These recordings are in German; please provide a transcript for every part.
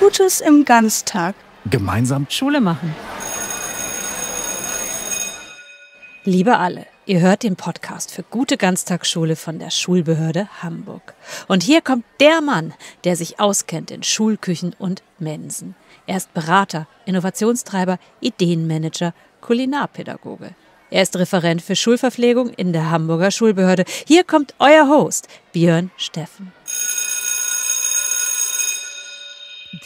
Gutes im Ganztag. Gemeinsam Schule machen. Liebe alle, ihr hört den Podcast für gute Ganztagsschule von der Schulbehörde Hamburg. Und hier kommt der Mann, der sich auskennt in Schulküchen und Mensen. Er ist Berater, Innovationstreiber, Ideenmanager, Kulinarpädagoge. Er ist Referent für Schulverpflegung in der Hamburger Schulbehörde. Hier kommt euer Host, Björn Steffen.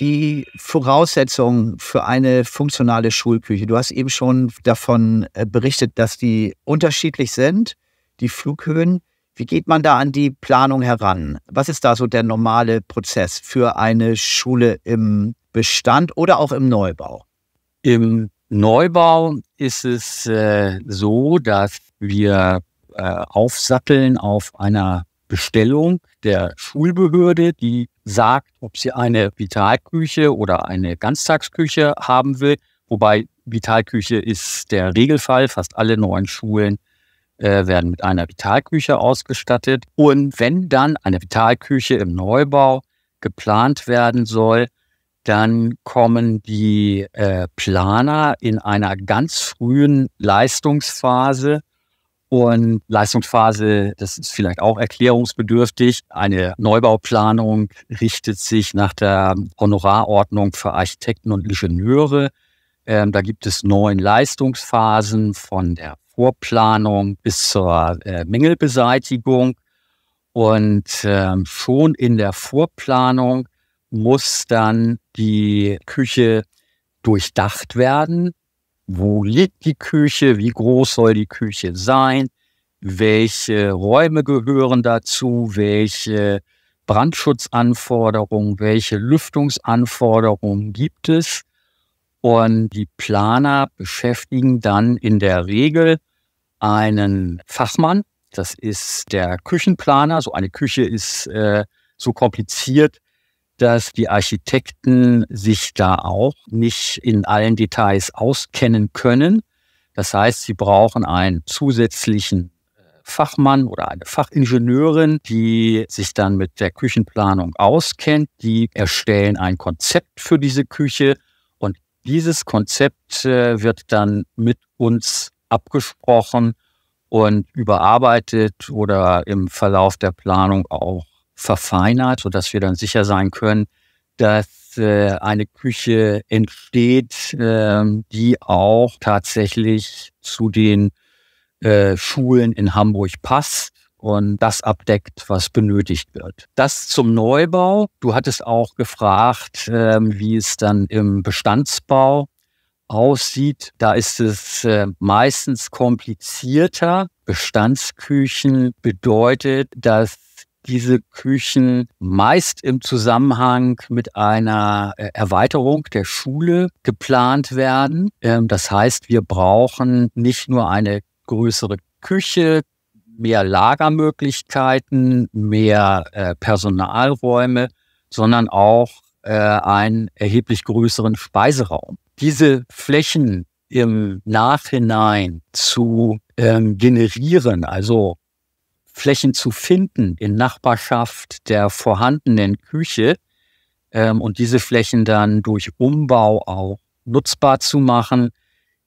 die Voraussetzung für eine funktionale Schulküche? Du hast eben schon davon äh, berichtet, dass die unterschiedlich sind, die Flughöhen. Wie geht man da an die Planung heran? Was ist da so der normale Prozess für eine Schule im Bestand oder auch im Neubau? Im Neubau ist es äh, so, dass wir äh, aufsatteln auf einer Bestellung der Schulbehörde, die sagt, ob sie eine Vitalküche oder eine Ganztagsküche haben will. Wobei Vitalküche ist der Regelfall. Fast alle neuen Schulen äh, werden mit einer Vitalküche ausgestattet. Und wenn dann eine Vitalküche im Neubau geplant werden soll, dann kommen die äh, Planer in einer ganz frühen Leistungsphase und Leistungsphase, das ist vielleicht auch erklärungsbedürftig. Eine Neubauplanung richtet sich nach der Honorarordnung für Architekten und Ingenieure. Ähm, da gibt es neun Leistungsphasen von der Vorplanung bis zur äh, Mängelbeseitigung. Und ähm, schon in der Vorplanung muss dann die Küche durchdacht werden. Wo liegt die Küche? Wie groß soll die Küche sein? Welche Räume gehören dazu? Welche Brandschutzanforderungen? Welche Lüftungsanforderungen gibt es? Und die Planer beschäftigen dann in der Regel einen Fachmann. Das ist der Küchenplaner. So eine Küche ist äh, so kompliziert, dass die Architekten sich da auch nicht in allen Details auskennen können. Das heißt, sie brauchen einen zusätzlichen äh, Fachmann oder eine Fachingenieurin, die sich dann mit der Küchenplanung auskennt. Die erstellen ein Konzept für diese Küche und dieses Konzept äh, wird dann mit uns abgesprochen und überarbeitet oder im Verlauf der Planung auch verfeinert, sodass wir dann sicher sein können, dass äh, eine Küche entsteht, äh, die auch tatsächlich zu den äh, Schulen in Hamburg passt und das abdeckt, was benötigt wird. Das zum Neubau. Du hattest auch gefragt, ähm, wie es dann im Bestandsbau aussieht. Da ist es äh, meistens komplizierter. Bestandsküchen bedeutet, dass diese Küchen meist im Zusammenhang mit einer äh, Erweiterung der Schule geplant werden. Ähm, das heißt, wir brauchen nicht nur eine größere Küche, mehr Lagermöglichkeiten, mehr äh, Personalräume, sondern auch äh, einen erheblich größeren Speiseraum. Diese Flächen im Nachhinein zu ähm, generieren, also Flächen zu finden in Nachbarschaft der vorhandenen Küche ähm, und diese Flächen dann durch Umbau auch nutzbar zu machen,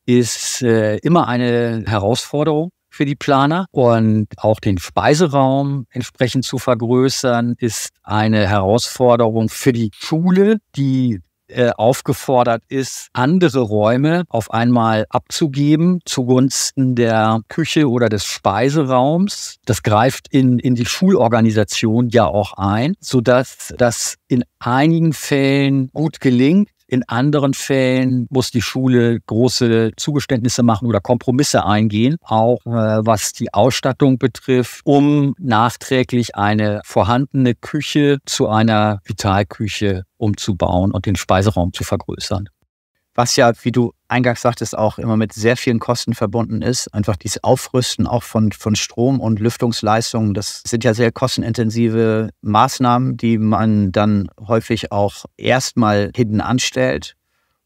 ist äh, immer eine Herausforderung für die Planer. Und auch den Speiseraum entsprechend zu vergrößern, ist eine Herausforderung für die Schule, die äh, aufgefordert ist, andere Räume auf einmal abzugeben zugunsten der Küche oder des Speiseraums. Das greift in, in die Schulorganisation ja auch ein, sodass das in einigen Fällen gut gelingt, in anderen Fällen muss die Schule große Zugeständnisse machen oder Kompromisse eingehen, auch äh, was die Ausstattung betrifft, um nachträglich eine vorhandene Küche zu einer Vitalküche umzubauen und den Speiseraum zu vergrößern was ja, wie du eingangs sagtest, auch immer mit sehr vielen Kosten verbunden ist. Einfach dieses Aufrüsten auch von, von Strom und Lüftungsleistungen, das sind ja sehr kostenintensive Maßnahmen, die man dann häufig auch erstmal hinten anstellt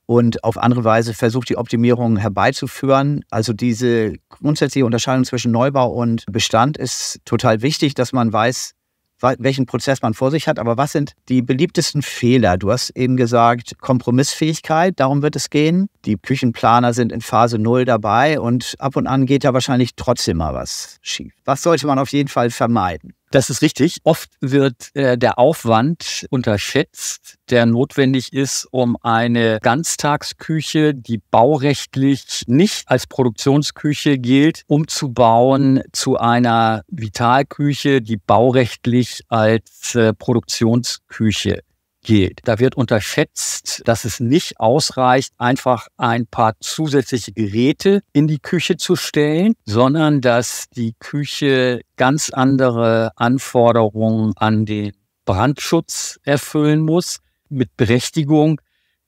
und auf andere Weise versucht, die Optimierung herbeizuführen. Also diese grundsätzliche Unterscheidung zwischen Neubau und Bestand ist total wichtig, dass man weiß, welchen Prozess man vor sich hat, aber was sind die beliebtesten Fehler? Du hast eben gesagt, Kompromissfähigkeit, darum wird es gehen. Die Küchenplaner sind in Phase null dabei und ab und an geht da wahrscheinlich trotzdem mal was schief. Was sollte man auf jeden Fall vermeiden? Das ist richtig. Oft wird äh, der Aufwand unterschätzt, der notwendig ist, um eine Ganztagsküche, die baurechtlich nicht als Produktionsküche gilt, umzubauen zu einer Vitalküche, die baurechtlich als äh, Produktionsküche geht. Da wird unterschätzt, dass es nicht ausreicht, einfach ein paar zusätzliche Geräte in die Küche zu stellen, sondern dass die Küche ganz andere Anforderungen an den Brandschutz erfüllen muss, mit Berechtigung.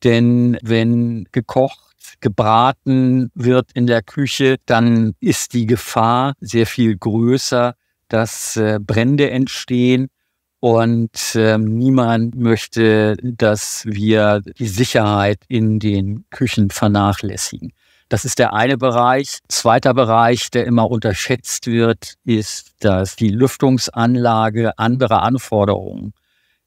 Denn wenn gekocht, gebraten wird in der Küche, dann ist die Gefahr sehr viel größer, dass äh, Brände entstehen und ähm, niemand möchte, dass wir die Sicherheit in den Küchen vernachlässigen. Das ist der eine Bereich. Zweiter Bereich, der immer unterschätzt wird, ist, dass die Lüftungsanlage andere Anforderungen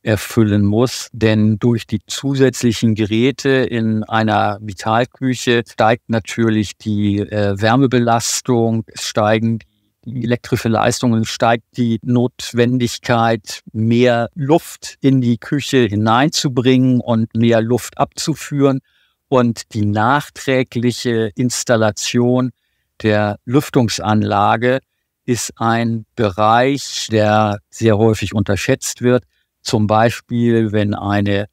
erfüllen muss, denn durch die zusätzlichen Geräte in einer Vitalküche steigt natürlich die äh, Wärmebelastung, es steigen die die elektrische Leistung steigt, die Notwendigkeit, mehr Luft in die Küche hineinzubringen und mehr Luft abzuführen und die nachträgliche Installation der Lüftungsanlage ist ein Bereich, der sehr häufig unterschätzt wird. Zum Beispiel, wenn eine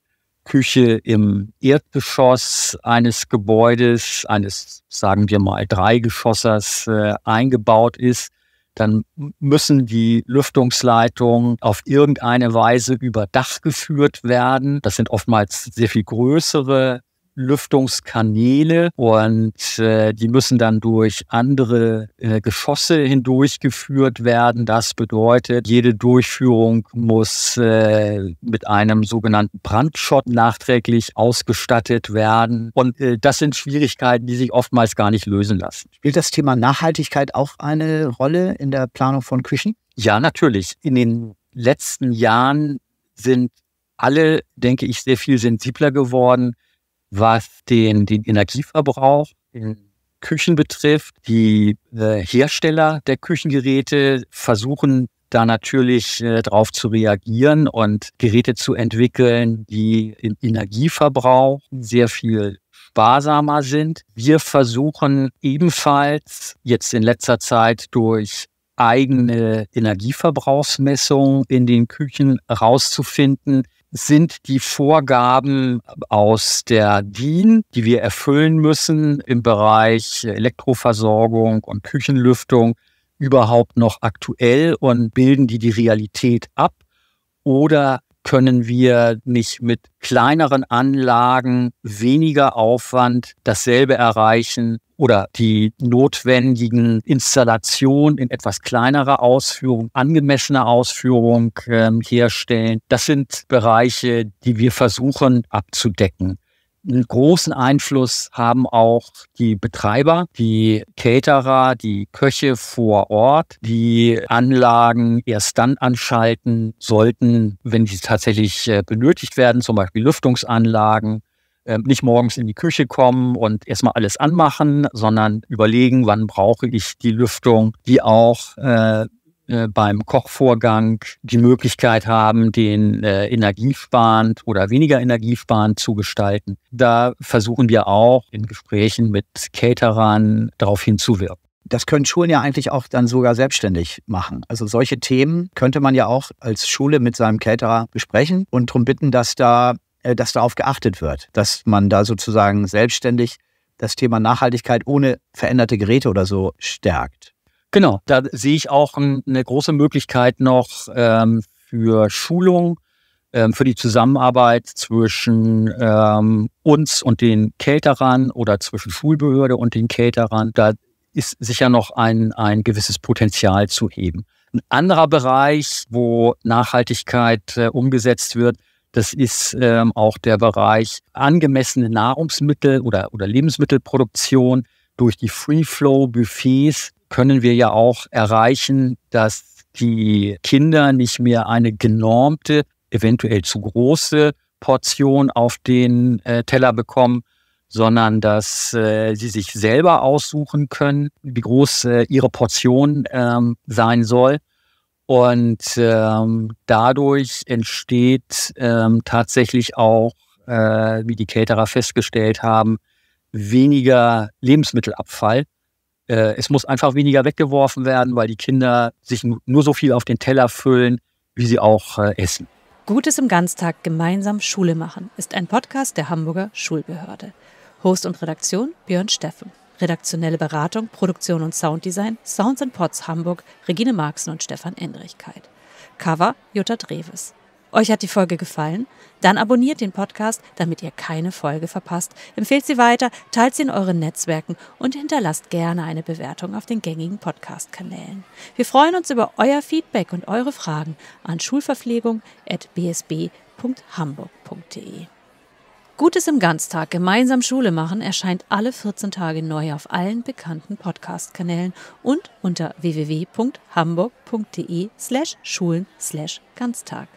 Küche im Erdgeschoss eines Gebäudes, eines, sagen wir mal, Dreigeschossers äh, eingebaut ist, dann müssen die Lüftungsleitungen auf irgendeine Weise über Dach geführt werden. Das sind oftmals sehr viel größere Lüftungskanäle und äh, die müssen dann durch andere äh, Geschosse hindurchgeführt werden. Das bedeutet, jede Durchführung muss äh, mit einem sogenannten Brandschott nachträglich ausgestattet werden. Und äh, das sind Schwierigkeiten, die sich oftmals gar nicht lösen lassen. Spielt das Thema Nachhaltigkeit auch eine Rolle in der Planung von Küchen? Ja, natürlich. In den letzten Jahren sind alle, denke ich, sehr viel sensibler geworden was den, den Energieverbrauch in Küchen betrifft. Die äh, Hersteller der Küchengeräte versuchen da natürlich äh, darauf zu reagieren und Geräte zu entwickeln, die im Energieverbrauch sehr viel sparsamer sind. Wir versuchen ebenfalls jetzt in letzter Zeit durch eigene Energieverbrauchsmessungen in den Küchen herauszufinden, sind die Vorgaben aus der DIN, die wir erfüllen müssen im Bereich Elektroversorgung und Küchenlüftung überhaupt noch aktuell und bilden die die Realität ab? Oder können wir nicht mit kleineren Anlagen weniger Aufwand dasselbe erreichen oder die notwendigen Installationen in etwas kleinerer Ausführung, angemessener Ausführung ähm, herstellen. Das sind Bereiche, die wir versuchen abzudecken. Einen großen Einfluss haben auch die Betreiber, die Caterer, die Köche vor Ort, die Anlagen erst dann anschalten sollten, wenn sie tatsächlich äh, benötigt werden, zum Beispiel Lüftungsanlagen ähm, nicht morgens in die Küche kommen und erstmal alles anmachen, sondern überlegen, wann brauche ich die Lüftung, die auch äh, äh, beim Kochvorgang die Möglichkeit haben, den äh, energiesparend oder weniger energiesparend zu gestalten. Da versuchen wir auch in Gesprächen mit Caterern darauf hinzuwirken das können Schulen ja eigentlich auch dann sogar selbstständig machen. Also solche Themen könnte man ja auch als Schule mit seinem Caterer besprechen und darum bitten, dass da äh, dass darauf geachtet wird, dass man da sozusagen selbstständig das Thema Nachhaltigkeit ohne veränderte Geräte oder so stärkt. Genau, da sehe ich auch eine große Möglichkeit noch ähm, für Schulung, ähm, für die Zusammenarbeit zwischen ähm, uns und den Kälterern oder zwischen Schulbehörde und den Kälterern. Da ist sicher noch ein, ein gewisses Potenzial zu heben. Ein anderer Bereich, wo Nachhaltigkeit äh, umgesetzt wird, das ist ähm, auch der Bereich angemessene Nahrungsmittel oder, oder Lebensmittelproduktion. Durch die Free-Flow-Buffets können wir ja auch erreichen, dass die Kinder nicht mehr eine genormte, eventuell zu große Portion auf den äh, Teller bekommen, sondern dass äh, sie sich selber aussuchen können, wie groß äh, ihre Portion ähm, sein soll. Und ähm, dadurch entsteht ähm, tatsächlich auch, äh, wie die Caterer festgestellt haben, weniger Lebensmittelabfall. Äh, es muss einfach weniger weggeworfen werden, weil die Kinder sich nur so viel auf den Teller füllen, wie sie auch äh, essen. Gutes im Ganztag gemeinsam Schule machen ist ein Podcast der Hamburger Schulbehörde. Host und Redaktion Björn Steffen. Redaktionelle Beratung, Produktion und Sounddesign, Sounds and Pots Hamburg, Regine Marxen und Stefan Endrichkeit. Cover Jutta Dreves. Euch hat die Folge gefallen? Dann abonniert den Podcast, damit ihr keine Folge verpasst. Empfehlt sie weiter, teilt sie in euren Netzwerken und hinterlasst gerne eine Bewertung auf den gängigen Podcast-Kanälen. Wir freuen uns über euer Feedback und eure Fragen an schulverpflegung.bsb.hamburg.de. Gutes im Ganztag, gemeinsam Schule machen, erscheint alle 14 Tage neu auf allen bekannten Podcast-Kanälen und unter www.hamburg.de slash schulen slash Ganztag.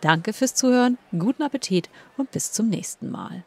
Danke fürs Zuhören, guten Appetit und bis zum nächsten Mal.